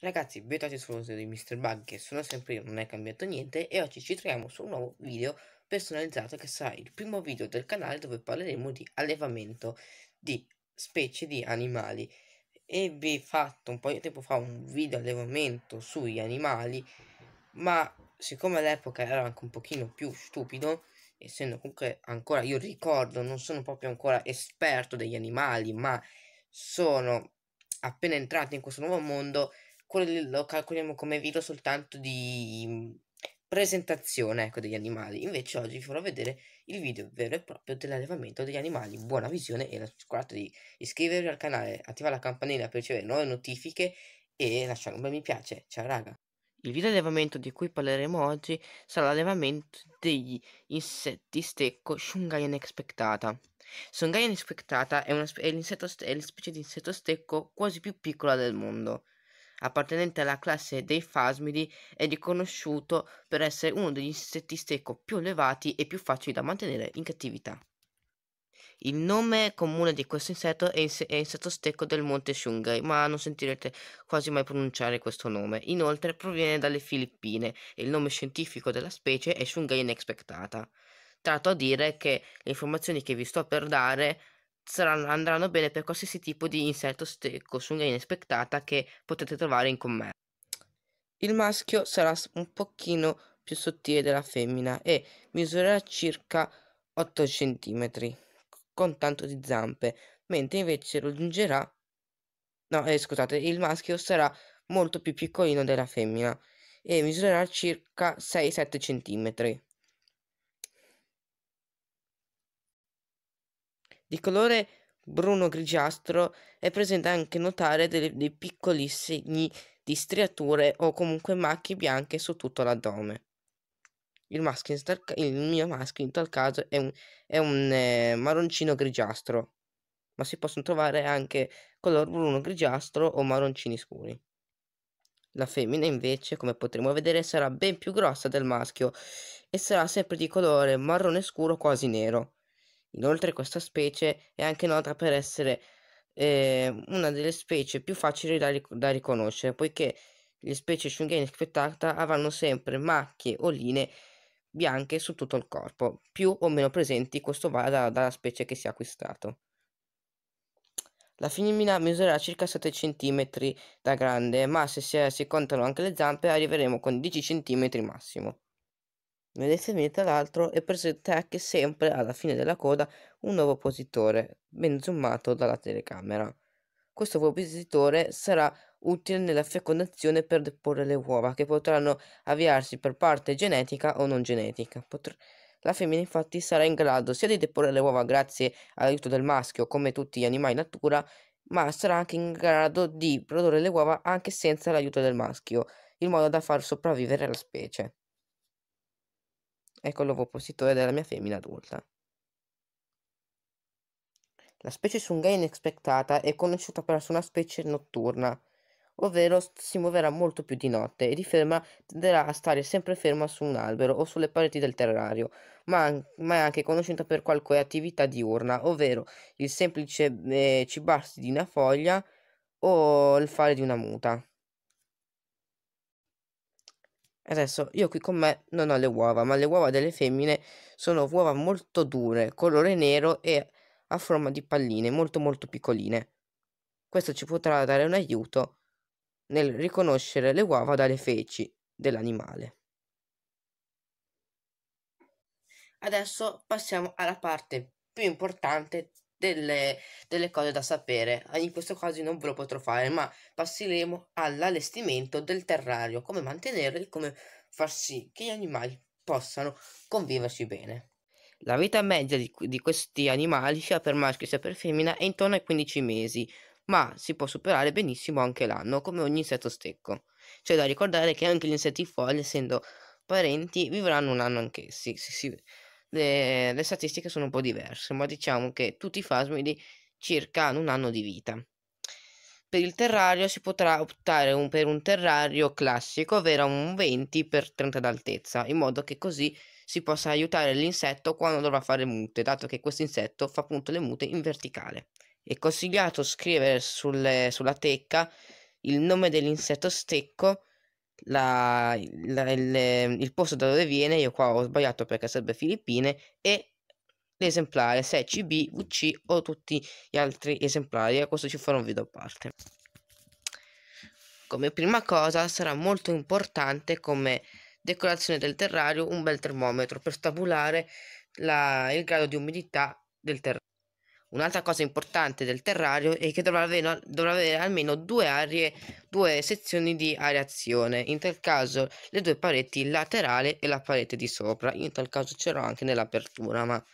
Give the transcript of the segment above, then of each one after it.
Ragazzi, bentornati sul uso di Mr. Bug che sono sempre io, non è cambiato niente e oggi ci troviamo su un nuovo video personalizzato che sarà il primo video del canale dove parleremo di allevamento di specie di animali e vi ho fatto un po' di tempo fa un video allevamento sugli animali ma siccome all'epoca ero anche un pochino più stupido essendo comunque ancora io ricordo non sono proprio ancora esperto degli animali ma sono appena entrato in questo nuovo mondo quello lo calcoliamo come video soltanto di mm, presentazione ecco, degli animali. Invece oggi vi farò vedere il video vero e proprio dell'allevamento degli animali. Buona visione e non scordate di iscrivervi al canale, attivare la campanella per ricevere nuove notifiche e lasciare un bel mi piace. Ciao raga! Il video allevamento di cui parleremo oggi sarà l'allevamento degli insetti stecco Shungai expectata. Shungaian expectata è, una, è, è la specie di insetto stecco quasi più piccola del mondo appartenente alla classe dei Fasmidi, è riconosciuto per essere uno degli insetti stecco più elevati e più facili da mantenere in cattività. Il nome comune di questo insetto è, ins- è insetto stecco del monte Shungai, ma non sentirete quasi mai pronunciare questo nome. Inoltre proviene dalle Filippine e il nome scientifico della specie è Shungai inexpectata. Tratto a dire che le informazioni che vi sto per dare saranno, andranno bene per qualsiasi tipo di insetto stecco su una inaspettata che potete trovare in commercio. Il maschio sarà un pochino più sottile della femmina e misurerà circa 8 cm con tanto di zampe, mentre invece raggiungerà No, eh, scusate, il maschio sarà molto più piccolino della femmina e misurerà circa 6-7 cm. di colore bruno-grigiastro è presente anche notare dei, dei piccoli segni di striature o comunque macchie bianche su tutto l'addome. Il, maschio il mio maschio in tal caso è un, è un eh, marroncino grigiastro, ma si possono trovare anche color bruno grigiastro o marroncini scuri. La femmina invece, come potremo vedere, sarà ben più grossa del maschio e sarà sempre di colore marrone scuro quasi nero. Inoltre questa specie è anche nota per essere eh, una delle specie più facili da, ric- da riconoscere, poiché le specie Shungheim spectata avranno sempre macchie o linee bianche su tutto il corpo, più o meno presenti, questo va da, dalla specie che si è acquistato. La femmina misurerà circa 7 cm da grande, ma se si, si contano anche le zampe arriveremo con 10 cm massimo. Nelle semi, tra l'altro, è presente anche sempre alla fine della coda un nuovo positore, ben zoomato dalla telecamera. Questo propositore sarà utile nella fecondazione per deporre le uova, che potranno avviarsi per parte genetica o non genetica. Potr- la femmina infatti sarà in grado sia di deporre le uova grazie all'aiuto del maschio, come tutti gli animali in natura, ma sarà anche in grado di produrre le uova anche senza l'aiuto del maschio, in modo da far sopravvivere la specie. Ecco l'ovopositore della mia femmina adulta. La specie Sungaia inexpectata è conosciuta per essere una specie notturna, ovvero si muoverà molto più di notte e di ferma tenderà a stare sempre ferma su un albero o sulle pareti del terrario, ma, ma è anche conosciuta per qualche attività diurna, ovvero il semplice eh, cibarsi di una foglia o il fare di una muta. Adesso io qui con me non ho le uova, ma le uova delle femmine sono uova molto dure, colore nero e a forma di palline, molto molto piccoline. Questo ci potrà dare un aiuto nel riconoscere le uova dalle feci dell'animale. Adesso passiamo alla parte più importante delle, delle cose da sapere. Ah, in questo caso non ve lo potrò fare, ma passeremo all'allestimento del terrario, come mantenerlo e come far sì che gli animali possano conviverci bene. La vita media di, di questi animali, sia per maschio sia per femmina, è intorno ai 15 mesi, ma si può superare benissimo anche l'anno, come ogni insetto stecco. C'è da ricordare che anche gli insetti folli, essendo parenti, vivranno un anno anch'essi. Si, si, le, le statistiche sono un po' diverse, ma diciamo che tutti i fasmidi circa hanno un anno di vita. Per il terrario si potrà optare un, per un terrario classico, ovvero un 20 x 30 d'altezza, in modo che così si possa aiutare l'insetto quando dovrà fare mute, dato che questo insetto fa appunto le mute in verticale. È consigliato scrivere sulle, sulla tecca il nome dell'insetto stecco la, la, il, il, posto da dove viene, io qua ho sbagliato perché sarebbe Filippine, e l'esemplare, se CB, UC o tutti gli altri esemplari, e questo ci farò un video a parte. Come prima cosa sarà molto importante come decorazione del terrario un bel termometro per stabulare la, il grado di umidità del terrario. Un'altra cosa importante del terrario è che dovrà avere, dovrà avere almeno due aree, due sezioni di areazione, in tal caso le due pareti laterale e la parete di sopra, in tal caso ce l'ho anche nell'apertura, ma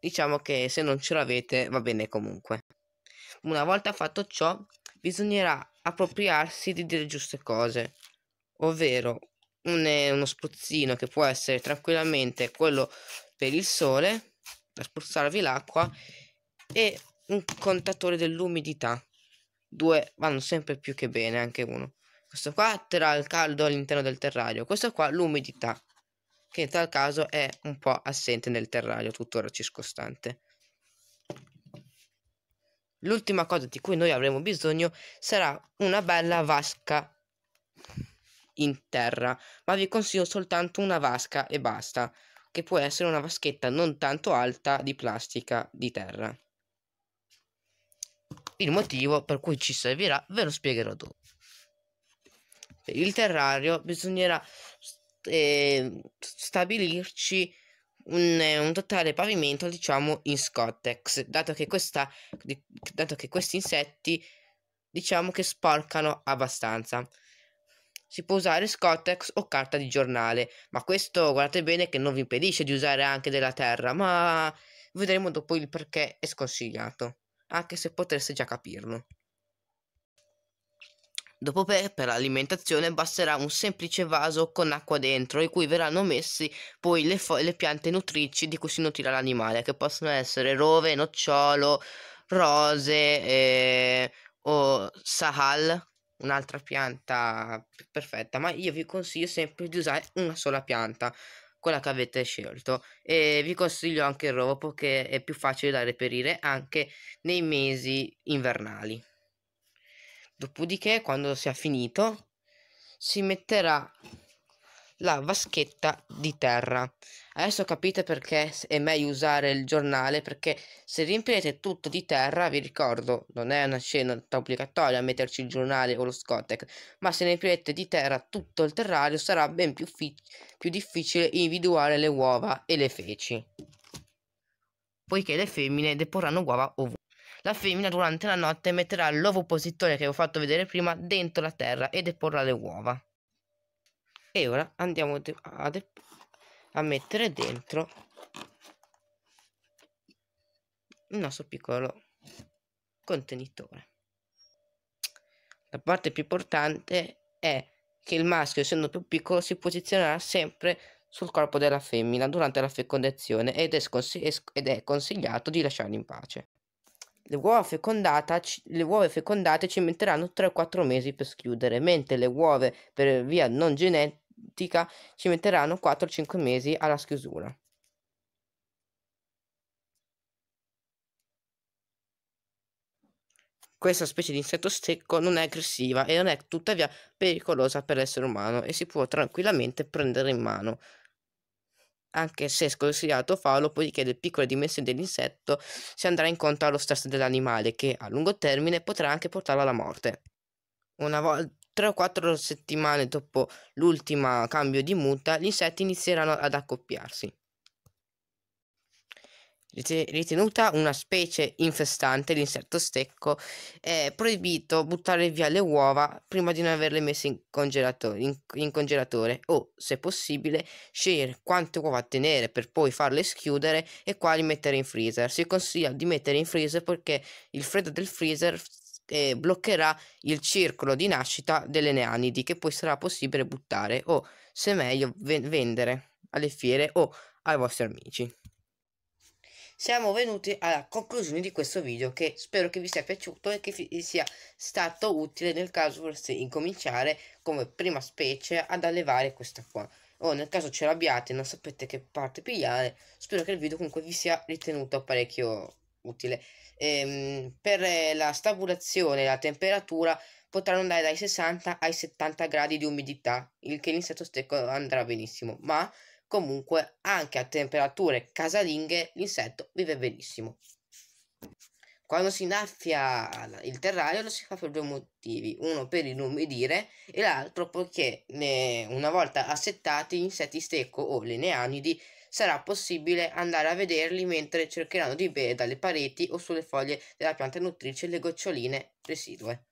diciamo che se non ce l'avete va bene comunque. Una volta fatto ciò, bisognerà appropriarsi di delle giuste cose, ovvero un, uno spruzzino che può essere tranquillamente quello per il sole per spruzzarvi l'acqua e un contatore dell'umidità. Due vanno sempre più che bene, anche uno. Questo qua terrà il caldo all'interno del terrario, questo qua l'umidità, che in tal caso è un po' assente nel terrario, tuttora circostante. L'ultima cosa di cui noi avremo bisogno sarà una bella vasca in terra, ma vi consiglio soltanto una vasca e basta che può essere una vaschetta non tanto alta di plastica di terra. Il motivo per cui ci servirà ve lo spiegherò dopo. Per il terrario bisognerà eh, stabilirci un, eh, un, totale pavimento, diciamo, in scottex, dato che, questa, dato che questi insetti, diciamo, che sporcano abbastanza si può usare scottex o carta di giornale, ma questo guardate bene che non vi impedisce di usare anche della terra, ma vedremo dopo il perché è sconsigliato, anche se potreste già capirlo. Dopo per, per l'alimentazione basterà un semplice vaso con acqua dentro in cui verranno messi poi le, le piante nutrici di cui si nutrirà l'animale, che possono essere rove, nocciolo, rose eh, o sahal, un'altra pianta perfetta, ma io vi consiglio sempre di usare una sola pianta, quella che avete scelto. E vi consiglio anche il rovo perché è più facile da reperire anche nei mesi invernali. Dopodiché, quando si è finito, si metterà la vaschetta di terra. Adesso capite perché è meglio usare il giornale, perché se riempirete tutto di terra, vi ricordo, non è una scena obbligatoria metterci il giornale o lo scotec, ma se riempirete di terra tutto il terrario sarà ben più, più difficile individuare le uova e le feci, poiché le femmine deporranno uova ovunque. La femmina durante la notte metterà l'ovo oppositore che ho fatto vedere prima dentro la terra e deporrà le uova e ora andiamo a, a mettere dentro il nostro piccolo contenitore la parte più importante è che il maschio essendo più piccolo si posizionerà sempre sul corpo della femmina durante la fecondazione ed è, ed è consigliato di lasciarli in pace le uova, le uova, fecondate ci metteranno 3-4 mesi per schiudere, mentre le uova per via non genetica pratica ci metteranno 4-5 mesi alla chiusura. Questa specie di insetto secco non è aggressiva e non è tuttavia pericolosa per l'essere umano e si può tranquillamente prendere in mano. Anche se sconsigliato farlo, poiché le piccole dimensioni dell'insetto si andrà incontro allo stress dell'animale che a lungo termine potrà anche portarlo alla morte. Una volta 3 o 4 settimane dopo l'ultimo cambio di muta, gli insetti inizieranno ad accoppiarsi. Ritenuta una specie infestante, l'insetto stecco è proibito buttare via le uova prima di non averle messe in congelatore, in, in congelatore o, se possibile, scegliere quante uova tenere per poi farle schiudere e quali mettere in freezer. Si consiglia di mettere in freezer perché il freddo del freezer eh, bloccherà il circolo di nascita delle neanidi che poi sarà possibile buttare o, se meglio, ven- vendere alle fiere o ai vostri amici. Siamo venuti alla conclusione di questo video che spero che vi sia piaciuto e che vi sia stato utile nel caso volesse incominciare come prima specie ad allevare questa qua o nel caso ce l'abbiate e non sapete che parte pigliare, spero che il video comunque vi sia ritenuto parecchio utile. Ehm, per la stabulazione la temperatura potranno andare dai 60 ai 70 gradi di umidità, il che l'insetto stecco andrà benissimo, ma comunque anche a temperature casalinghe l'insetto vive benissimo. Quando si innaffia il terrario lo si fa per due motivi, uno per inumidire e l'altro perché ne, una volta assettati gli insetti stecco o le neanidi sarà possibile andare a vederli mentre cercheranno di bere dalle pareti o sulle foglie della pianta nutrice le goccioline residue.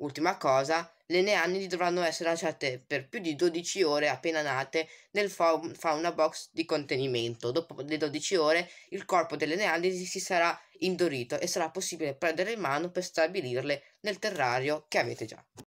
Ultima cosa, le neannidi dovranno essere lasciate per più di 12 ore appena nate nel fauna box di contenimento. Dopo le 12 ore il corpo delle neannidi si sarà indorito e sarà possibile prendere in mano per stabilirle nel terrario che avete già.